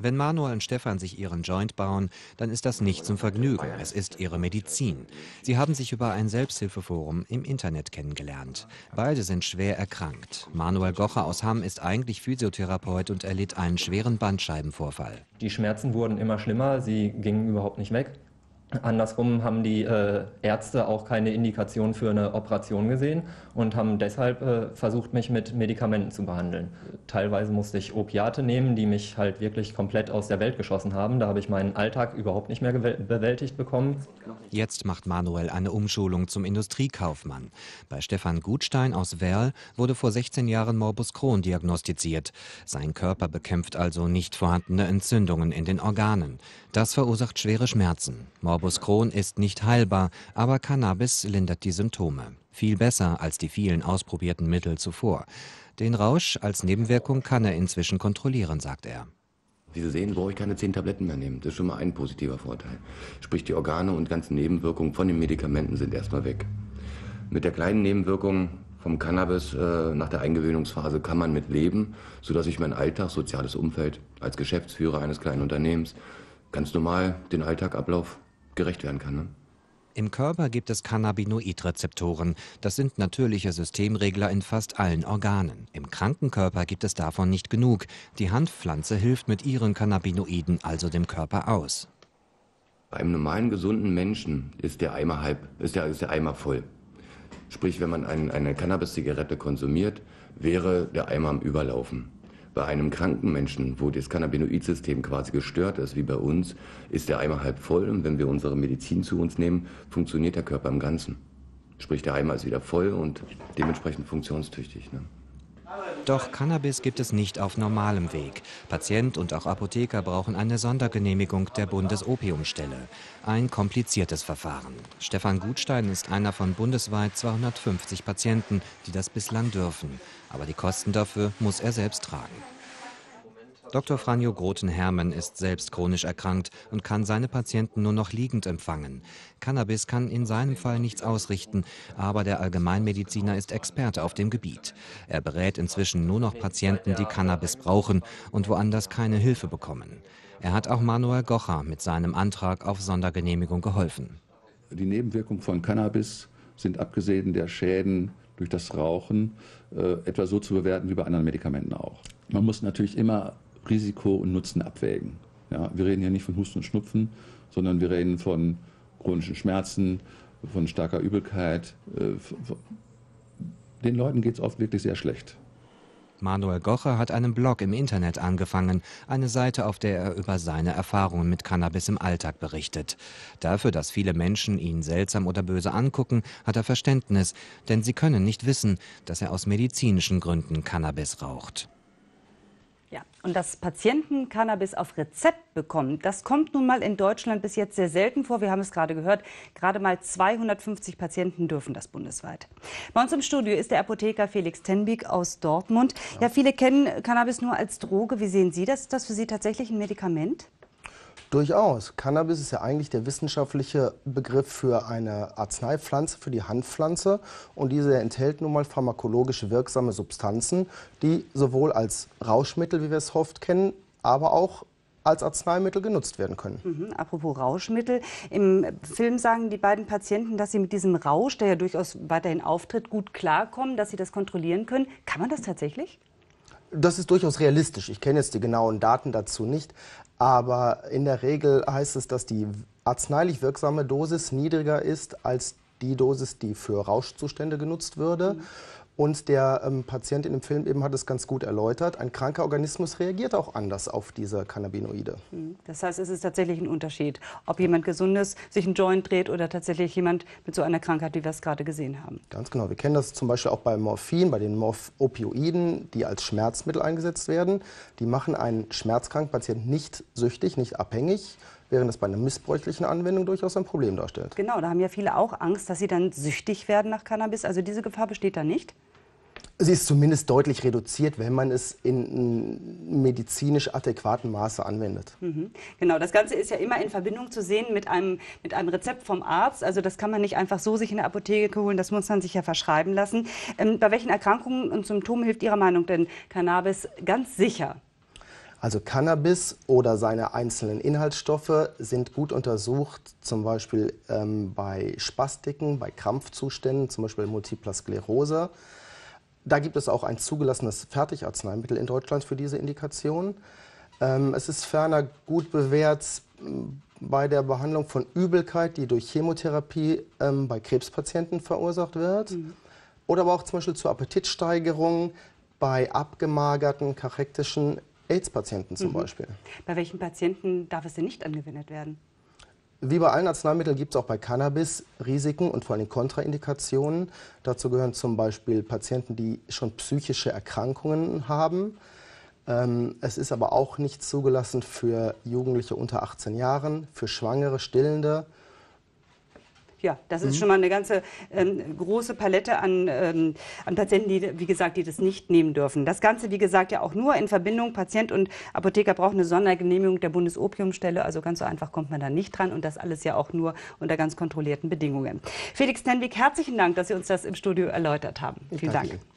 Wenn Manuel und Stefan sich ihren Joint bauen, dann ist das nicht zum Vergnügen, es ist ihre Medizin. Sie haben sich über ein Selbsthilfeforum im Internet kennengelernt. Beide sind schwer erkrankt. Manuel Gocher aus Hamm ist eigentlich Physiotherapeut und erlitt einen schweren Bandscheibenvorfall. Die Schmerzen wurden immer schlimmer, sie gingen überhaupt nicht weg. Andersrum haben die äh, Ärzte auch keine Indikation für eine Operation gesehen und haben deshalb äh, versucht, mich mit Medikamenten zu behandeln. Teilweise musste ich Opiate nehmen, die mich halt wirklich komplett aus der Welt geschossen haben. Da habe ich meinen Alltag überhaupt nicht mehr bewältigt bekommen. Jetzt macht Manuel eine Umschulung zum Industriekaufmann. Bei Stefan Gutstein aus Werl wurde vor 16 Jahren Morbus Crohn diagnostiziert. Sein Körper bekämpft also nicht vorhandene Entzündungen in den Organen. Das verursacht schwere Schmerzen. Morbus Rivaroxabuskron ist nicht heilbar, aber Cannabis lindert die Symptome. Viel besser als die vielen ausprobierten Mittel zuvor. Den Rausch als Nebenwirkung kann er inzwischen kontrollieren, sagt er. Wie Sie Sehen brauche ich keine zehn Tabletten mehr nehmen. Das ist schon mal ein positiver Vorteil. Sprich, die Organe und ganzen Nebenwirkungen von den Medikamenten sind erstmal weg. Mit der kleinen Nebenwirkung vom Cannabis äh, nach der Eingewöhnungsphase kann man mit leben, sodass ich mein Alltag, soziales Umfeld als Geschäftsführer eines kleinen Unternehmens ganz normal den Alltagablauf ablaufe gerecht werden kann. Ne? Im Körper gibt es Cannabinoidrezeptoren. Das sind natürliche Systemregler in fast allen Organen. Im Krankenkörper gibt es davon nicht genug. Die Handpflanze hilft mit ihren Cannabinoiden also dem Körper aus. Bei einem normalen, gesunden Menschen ist der Eimer, halb, ist der, ist der Eimer voll. Sprich, wenn man ein, eine Cannabis-Zigarette konsumiert, wäre der Eimer am Überlaufen. Bei einem kranken Menschen, wo das Cannabinoidsystem quasi gestört ist, wie bei uns, ist der Eimer halb voll und wenn wir unsere Medizin zu uns nehmen, funktioniert der Körper im Ganzen. Sprich, der Eimer ist wieder voll und dementsprechend funktionstüchtig. Ne? Doch Cannabis gibt es nicht auf normalem Weg. Patient und auch Apotheker brauchen eine Sondergenehmigung der Bundesopiumstelle. Ein kompliziertes Verfahren. Stefan Gutstein ist einer von bundesweit 250 Patienten, die das bislang dürfen. Aber die Kosten dafür muss er selbst tragen. Dr. Franjo Groten-Hermann ist selbst chronisch erkrankt und kann seine Patienten nur noch liegend empfangen. Cannabis kann in seinem Fall nichts ausrichten, aber der Allgemeinmediziner ist Experte auf dem Gebiet. Er berät inzwischen nur noch Patienten, die Cannabis brauchen und woanders keine Hilfe bekommen. Er hat auch Manuel Gocher mit seinem Antrag auf Sondergenehmigung geholfen. Die Nebenwirkungen von Cannabis sind abgesehen der Schäden durch das Rauchen äh, etwa so zu bewerten wie bei anderen Medikamenten auch. Man muss natürlich immer Risiko und Nutzen abwägen. Ja, wir reden ja nicht von Husten und Schnupfen, sondern wir reden von chronischen Schmerzen, von starker Übelkeit. Äh, den Leuten geht es oft wirklich sehr schlecht. Manuel Gocher hat einen Blog im Internet angefangen, eine Seite, auf der er über seine Erfahrungen mit Cannabis im Alltag berichtet. Dafür, dass viele Menschen ihn seltsam oder böse angucken, hat er Verständnis, denn sie können nicht wissen, dass er aus medizinischen Gründen Cannabis raucht. Und dass Patienten Cannabis auf Rezept bekommen, das kommt nun mal in Deutschland bis jetzt sehr selten vor. Wir haben es gerade gehört, gerade mal 250 Patienten dürfen das bundesweit. Bei uns im Studio ist der Apotheker Felix Tenbig aus Dortmund. Ja, viele kennen Cannabis nur als Droge. Wie sehen Sie das? Ist das für Sie tatsächlich ein Medikament? Durchaus. Cannabis ist ja eigentlich der wissenschaftliche Begriff für eine Arzneipflanze, für die Handpflanze. Und diese enthält nun mal pharmakologisch wirksame Substanzen, die sowohl als Rauschmittel, wie wir es oft kennen, aber auch als Arzneimittel genutzt werden können. Mhm. Apropos Rauschmittel. Im Film sagen die beiden Patienten, dass sie mit diesem Rausch, der ja durchaus weiterhin auftritt, gut klarkommen, dass sie das kontrollieren können. Kann man das tatsächlich? Das ist durchaus realistisch. Ich kenne jetzt die genauen Daten dazu nicht. Aber in der Regel heißt es, dass die arzneilich wirksame Dosis niedriger ist als die Dosis, die für Rauschzustände genutzt würde. Mhm. Und der ähm, Patient in dem Film eben hat es ganz gut erläutert. Ein kranker Organismus reagiert auch anders auf diese Cannabinoide. Hm. Das heißt, es ist tatsächlich ein Unterschied, ob jemand gesundes sich einen Joint dreht oder tatsächlich jemand mit so einer Krankheit, wie wir es gerade gesehen haben. Ganz genau. Wir kennen das zum Beispiel auch bei Morphin, bei den Morph Opioiden, die als Schmerzmittel eingesetzt werden. Die machen einen schmerzkranken Patienten nicht süchtig, nicht abhängig während das bei einer missbräuchlichen Anwendung durchaus ein Problem darstellt. Genau, da haben ja viele auch Angst, dass sie dann süchtig werden nach Cannabis. Also diese Gefahr besteht da nicht. Sie ist zumindest deutlich reduziert, wenn man es in medizinisch adäquaten Maße anwendet. Mhm. Genau, das Ganze ist ja immer in Verbindung zu sehen mit einem, mit einem Rezept vom Arzt. Also das kann man nicht einfach so sich in der Apotheke holen, das muss man sich ja verschreiben lassen. Ähm, bei welchen Erkrankungen und Symptomen hilft Ihrer Meinung denn Cannabis ganz sicher? Also Cannabis oder seine einzelnen Inhaltsstoffe sind gut untersucht, zum Beispiel ähm, bei Spastiken, bei Krampfzuständen, zum Beispiel Multipler Sklerose. Da gibt es auch ein zugelassenes Fertigarzneimittel in Deutschland für diese Indikation. Ähm, es ist ferner gut bewährt mm, bei der Behandlung von Übelkeit, die durch Chemotherapie ähm, bei Krebspatienten verursacht wird. Mhm. Oder aber auch zum Beispiel zur Appetitsteigerung bei abgemagerten, kachektischen AIDS-Patienten zum mhm. Beispiel. Bei welchen Patienten darf es denn nicht angewendet werden? Wie bei allen Arzneimitteln gibt es auch bei Cannabis Risiken und vor allem Kontraindikationen. Dazu gehören zum Beispiel Patienten, die schon psychische Erkrankungen haben. Ähm, es ist aber auch nicht zugelassen für Jugendliche unter 18 Jahren, für Schwangere, Stillende, ja, das mhm. ist schon mal eine ganze ähm, große Palette an, ähm, an Patienten, die, wie gesagt, die das nicht nehmen dürfen. Das Ganze, wie gesagt, ja auch nur in Verbindung. Patient und Apotheker brauchen eine Sondergenehmigung der Bundesopiumstelle. Also ganz so einfach kommt man da nicht dran. Und das alles ja auch nur unter ganz kontrollierten Bedingungen. Felix Tenwick, herzlichen Dank, dass Sie uns das im Studio erläutert haben. Vielen Danke. Dank.